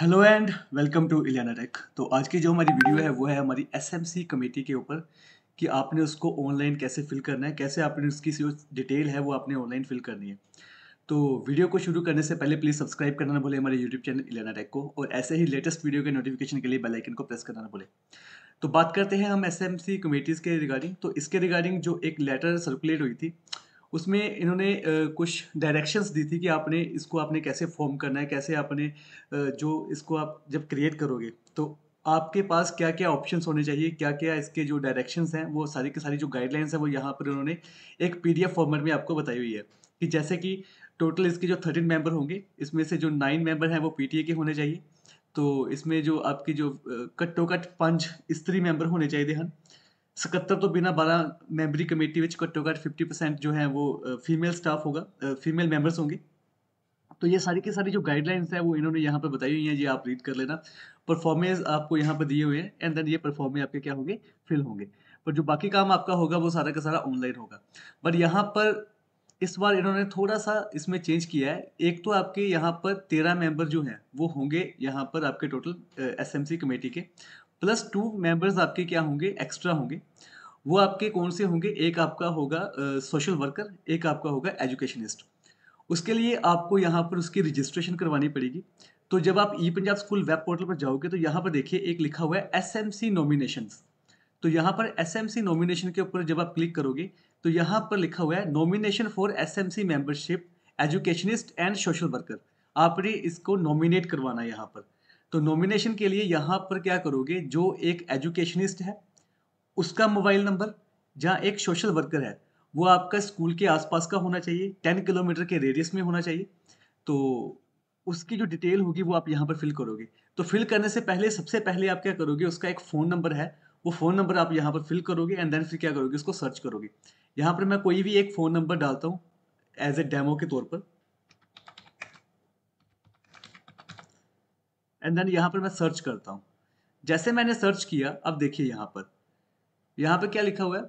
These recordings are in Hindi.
hello and welcome to Iliana tech तो आज की जो हमारी वीडियो है वो है हमारी एसएमसी कमेटी के ऊपर कि आपने उसको ऑनलाइन कैसे फिल करना है कैसे आपने उसकी जो डिटेल है वो आपने ऑनलाइन फिल करनी है तो वीडियो को शुरू करने से पहले प्लीज़ सब्सक्राइब करना ना भूले हमारे यूट्यूब चैनल इलेना टेक को और ऐसे ही लेटेस्ट वीडियो के नोटिफिकेशन के लिए बेलाइकन को प्रेस करना ना भूले तो बात करते हैं हम एस एम कमेटीज़ के रिगार्डिंग तो इसके रिगार्डिंग जो एक लेटर सर्कुलेट हुई थी उसमें इन्होंने कुछ डायरेक्शंस दी थी कि आपने इसको आपने कैसे फॉर्म करना है कैसे आपने जो इसको आप जब क्रिएट करोगे तो आपके पास क्या क्या ऑप्शंस होने चाहिए क्या क्या इसके जो डायरेक्शंस हैं वो सारी की सारी जो गाइडलाइंस हैं वो यहाँ पर उन्होंने एक पीडीएफ फॉर्मेट में आपको बताई हुई है कि जैसे कि टोटल इसके जो थर्टीन मेंबर होंगे इसमें से जो नाइन मेंबर हैं वो पीटीए के होने चाहिए तो इसमें जो आपकी जो कट्टो कट पंच स्त्री मेंबर होने चाहिए हैं ਸਕੱਤਰ ਤੋਂ ਬਿਨਾ 12 ਮੈਂਬਰੀ ਕਮੇਟੀ ਵਿੱਚ ਘੱਟੋ ਘੱਟ 50% जो है वो फीमेल स्टाफ होगा फीमेल मेंबर्स होंगे तो ये सारी की सारी जो गाइडलाइंस है वो इन्होंने यहाँ पर बताई हुई है ये आप रीड कर लेना परफॉर्मेंस आपको यहाँ पर दिए हुए हैं एंड देन ये परफॉर्मेंस आपके क्या होंगे फिल होंगे पर जो बाकी काम आपका होगा वो सारा का सारा ऑनलाइन होगा बट यहाँ पर इस बार इन्होंने थोड़ा सा इसमें चेंज किया है एक तो आपके यहाँ पर तेरह मेंबर जो हैं वो होंगे यहाँ पर आपके टोटल एसएमसी कमेटी के प्लस टू मेंबर्स आपके क्या होंगे एक्स्ट्रा होंगे वो आपके कौन से होंगे एक आपका होगा सोशल uh, वर्कर एक आपका होगा एजुकेशनिस्ट उसके लिए आपको यहाँ पर उसकी रजिस्ट्रेशन करवानी पड़ेगी तो जब आप E Punjab school web portal पर जाओगे तो यहाँ पर देखिए एक लिखा हुआ है एस एम सी नॉमिनेशन तो यहाँ पर एस एम सी नॉमिनेशन के ऊपर जब आप क्लिक करोगे तो यहाँ पर लिखा हुआ है nomination for S M C membership educationist and social worker आपने इसको नॉमिनेट करवाना है यहाँ पर तो नॉमिनेशन के लिए यहाँ पर क्या करोगे जो एक एजुकेशनिस्ट है उसका मोबाइल नंबर जहाँ एक सोशल वर्कर है वो आपका स्कूल के आसपास का होना चाहिए टेन किलोमीटर के रेडियस में होना चाहिए तो उसकी जो डिटेल होगी वो आप यहाँ पर फिल करोगे तो फिल करने से पहले सबसे पहले आप क्या करोगे उसका एक फ़ोन नंबर है वो फ़ोन नंबर आप यहाँ पर फिल करोगे एंड देन फिर क्या करोगे उसको सर्च करोगे यहाँ पर मैं कोई भी एक फ़ोन नंबर डालता हूँ एज ए डेमो के तौर पर एंड देन यहाँ पर मैं सर्च करता हूँ जैसे मैंने सर्च किया अब देखिए यहाँ पर यहाँ पर क्या लिखा हुआ है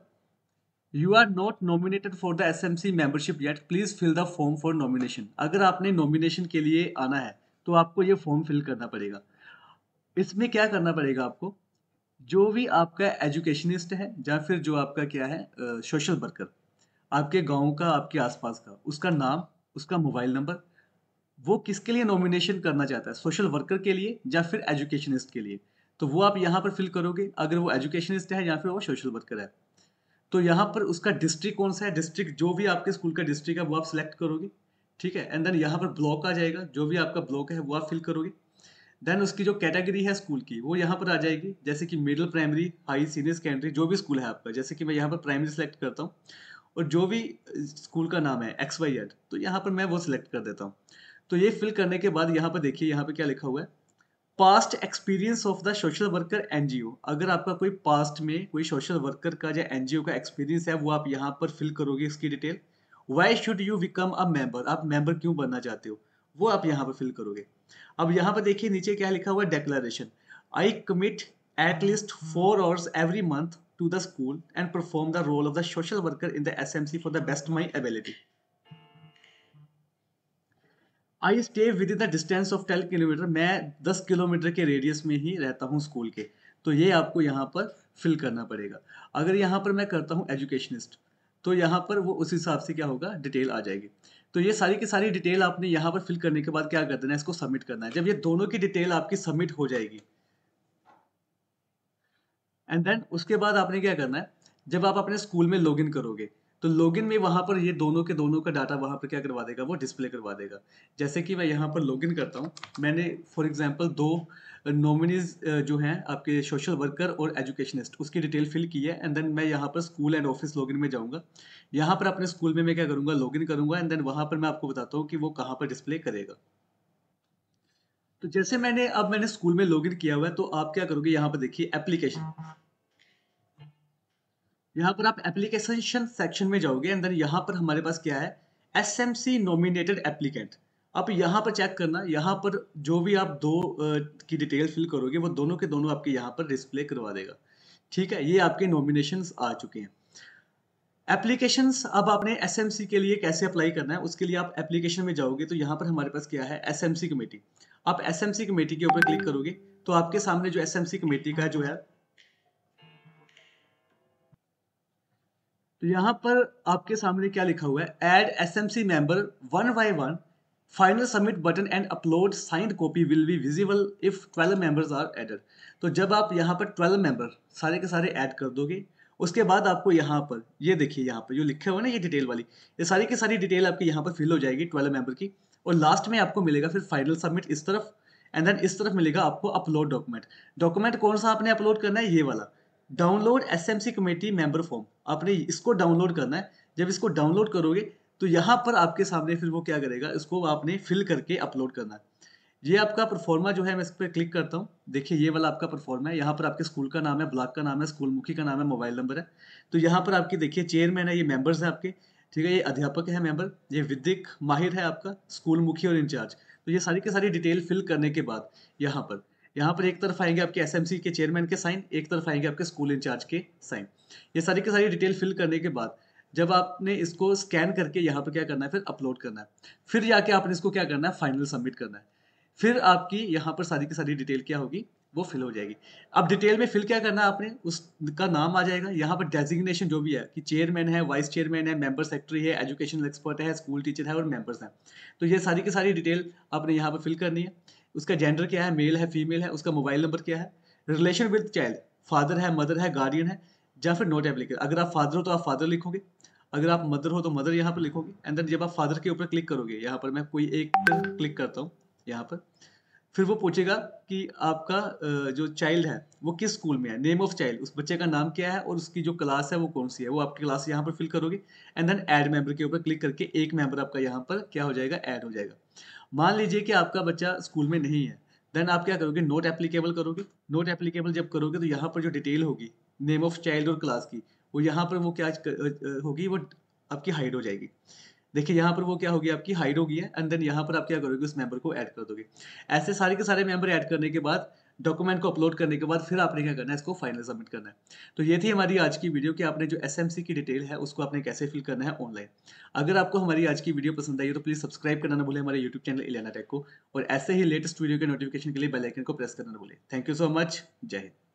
you are not nominated for the S M C membership yet please fill the form for nomination अगर आपने नॉमिनेशन के लिए आना है तो आपको ये फॉर्म फिल करना पड़ेगा इसमें क्या करना पड़ेगा आपको जो भी आपका एजुकेशनिस्ट है या फिर जो आपका क्या है सोशल वर्कर आपके गांव का आपके आसपास का उसका नाम उसका मोबाइल नंबर वो किसके लिए नॉमिनेशन करना चाहता है सोशल वर्कर के लिए या फिर एजुकेशनिस्ट के लिए तो वो आप यहाँ पर फिल करोगे अगर वो एजुकेशनिस्ट है या फिर वो सोशल वर्कर है तो यहाँ पर उसका डिस्ट्रिक्ट कौन सा है डिस्ट्रिक्ट जो भी आपके स्कूल का डिस्ट्रिक्ट है वो आप सिलेक्ट करोगे ठीक है एंड देन यहाँ पर ब्लॉक आ जाएगा जो भी आपका ब्लॉक है वो आप फिल करोगे देन उसकी जो कैटेगरी है स्कूल की वो यहाँ पर आ जाएगी जैसे कि middle primary high senior secondary जो भी स्कूल है आपका जैसे कि मैं यहाँ पर प्राइमरी सेलेक्ट करता हूँ और जो भी स्कूल का नाम है एक्स वाई एड तो यहाँ पर मैं वो सिलेक्ट कर देता हूँ तो ये फिल करने के बाद यहाँ पर देखिए यहाँ पे क्या लिखा हुआ है past experience of the social worker NGO अगर आपका कोई पास्ट में कोई सोशल वर्कर का या एनजीओ का एक्सपीरियंस है वो आप यहाँ पर फिल करोगे इसकी detail why should you become a member आप मेंबर क्यों बनना चाहते हो वो आप यहाँ पर फिल करोगे अब यहाँ पर देखिए नीचे क्या लिखा हुआ है declaration I commit at least 4 hours every month to the school and perform the role of the social worker in the SMC for the best my ability I stay with the distance of ten kilometre मैं दस किलोमीटर के रेडियस में ही रहता हूँ स्कूल के तो ये आपको यहाँ पर फिल करना पड़ेगा अगर यहाँ पर मैं करता हूँ एजुकेशनिस्ट तो यहाँ पर वो उस हिसाब से क्या होगा डिटेल आ जाएगी तो ये सारी की सारी डिटेल आपने यहाँ पर फिल करने के बाद क्या कर देना है इसको सबमिट करना है जब ये दोनों की डिटेल आपकी सबमिट हो जाएगी एंड देन उसके बाद आपने क्या करना है जब आप अपने स्कूल में लॉग इन करोगे तो लॉगिन में वहां पर ये दोनों के दोनों का डाटा वहां पर क्या करवा देगा वो डिस्प्ले करवा देगा जैसे कि मैं यहाँ पर लॉगिन करता हूँ मैंने फॉर एग्जाम्पल दो नॉमिनीज uh, uh, जो हैं आपके सोशल वर्कर और एजुकेशनिस्ट उसकी डिटेल फिल की है एंड देन मैं यहाँ पर स्कूल एंड ऑफिस लॉगिन में जाऊँगा यहाँ पर अपने स्कूल में मैं क्या करूँगा लॉगिन करूँगा एंड देन वहाँ पर मैं आपको बताता हूँ कि वो कहाँ पर डिस्प्ले करेगा तो जैसे मैंने अब मैंने स्कूल में लॉगिन किया हुआ है तो आप क्या करोगे यहाँ पर देखिए एप्लीकेशन यहाँ पर आप एप्लीकेशन सेक्शन में जाओगे अंदर यहाँ पर हमारे पास क्या है S M C nominated applicant आप यहाँ पर चेक करना यहाँ पर जो भी आप दो की डिटेल फिल करोगे वो दोनों के दोनों आपके यहाँ पर डिस्प्ले करवा देगा ठीक है ये आपके नॉमिनेशन आ चुके हैं एप्लीकेशन अब आपने एस के लिए कैसे अप्लाई करना है उसके लिए आप एप्लीकेशन में जाओगे तो यहाँ पर हमारे पास क्या है एस कमेटी आप एस कमेटी के ऊपर क्लिक करोगे तो आपके सामने जो एस कमेटी का जो है तो यहाँ पर आपके सामने क्या लिखा हुआ है add S M C member one by one final submit button and upload signed copy will be visible if twelve members are added तो जब आप यहाँ पर ट्वेल्व मेंबर सारे के सारे ऐड कर दोगे उसके बाद आपको यहाँ पर ये देखिए यहाँ पर जो लिखा हुआ ना ये डिटेल वाली ये सारी की सारी डिटेल आपकी यहाँ पर फिल हो जाएगी ट्वेल्व मेंबर की और लास्ट में आपको मिलेगा फिर फाइनल सबमिट इस तरफ एंड देन इस तरफ मिलेगा आपको अपलोड डॉक्यूमेंट डॉक्यूमेंट कौन सा आपने अपलोड करना है ये वाला download S M C committee member form आपने इसको डाउनलोड करना है जब इसको डाउनलोड करोगे तो यहाँ पर आपके सामने फिर वो क्या करेगा इसको आपने फिल करके अपलोड करना है ये आपका परफॉर्मा जो है मैं इस पर क्लिक करता हूँ देखिए ये वाला आपका परफॉर्मा है यहाँ पर आपके स्कूल का नाम है ब्लॉक का नाम है स्कूल मुखी का नाम है मोबाइल नंबर है तो यहाँ पर आपकी देखिए चेयरमैन है ये मेंबर्स हैं आपके ठीक है ये अध्यापक है मेंबर ये विद्यक माहिर है आपका स्कूल मुखी और इंचार्ज तो ये सारी की सारी डिटेल फिल करने के बाद यहाँ पर यहाँ पर एक तरफ आएंगे आपके एस के चेयरमैन के साइन एक तरफ आएंगे आपके स्कूल इंचार्ज के साइन ये सारी की सारी डिटेल फिल करने के बाद जब आपने इसको स्कैन करके यहाँ पर क्या करना है फिर अपलोड करना है फिर जाके आपने इसको क्या करना है फाइनल सबमिट करना है फिर आपकी यहाँ पर सारी की सारी डिटेल क्या होगी वो फिल हो जाएगी अब डिटेल में फिल क्या करना है आपने उसका नाम आ जाएगा यहाँ पर डेजिग्नेशन जो भी है कि चेयरमैन है वाइस चेयरमैन है मेंबर सेक्रेटरी है एजुकेशनल एक्सपर्ट है स्कूल टीचर है और मेंबर्स हैं तो ये सारी की सारी डिटेल आपने यहाँ पर फिल करनी है उसका जेंडर क्या है मेल है फीमेल है उसका मोबाइल नंबर क्या है रिलेशन विद चाइल्ड फादर है मदर है गार्डियन है या फिर नोट एप्लीकेट अगर आप फादर हो तो आप फादर लिखोगे अगर आप मदर हो तो मदर यहाँ पर लिखोगे एंड देन जब आप फादर के ऊपर क्लिक करोगे यहाँ पर मैं कोई एक क्लिक करता हूँ यहाँ पर फिर वो पूछेगा कि आपका जो चाइल्ड है वो किस स्कूल में है नेम ऑफ चाइल्ड उस बच्चे का नाम क्या है और उसकी जो क्लास है वो कौन सी है वो आपकी क्लास यहाँ पर फिल करोगे एंड देन ऐड मेंबर के ऊपर क्लिक करके एक मेंबर आपका यहाँ पर क्या हो जाएगा ऐड हो जाएगा मान लीजिए कि आपका बच्चा स्कूल में नहीं है देन आप क्या करोगे नोट एप्लीकेबल करोगे नोट एप्लीकेबल जब करोगे तो यहाँ पर जो डिटेल होगी नेम ऑफ चाइल्ड और क्लास की वो यहाँ पर वो क्या होगी वो आपकी हाइड हो जाएगी देखिए यहाँ पर वो क्या होगी आपकी हाइड होगी एंड देन यहाँ पर आप क्या करोगे उस मेंबर को ऐड कर दोगे ऐसे सारे के सारे मेंबर ऐड करने के बाद डॉक्यूमेंट को अपलोड करने के बाद फिर आपने क्या करना है इसको फाइनल सबमिट करना है तो ये थी हमारी आज की वीडियो कि आपने जो एसएमसी की डिटेल है उसको आपने कैसे फिल करना है ऑनलाइन अगर आपको हमारी आज की वीडियो पसंद आई तो प्लीज़ सब्सक्राइब करना ना भूलें हमारे यूट्यूब चैनल इलेना टेक को और ऐसे ही लेटेस्ट वीडियो के नोटिफिकेशन के लिए बेलाइकन को प्रेस करना ना थैंक यू सो मच जय हिंद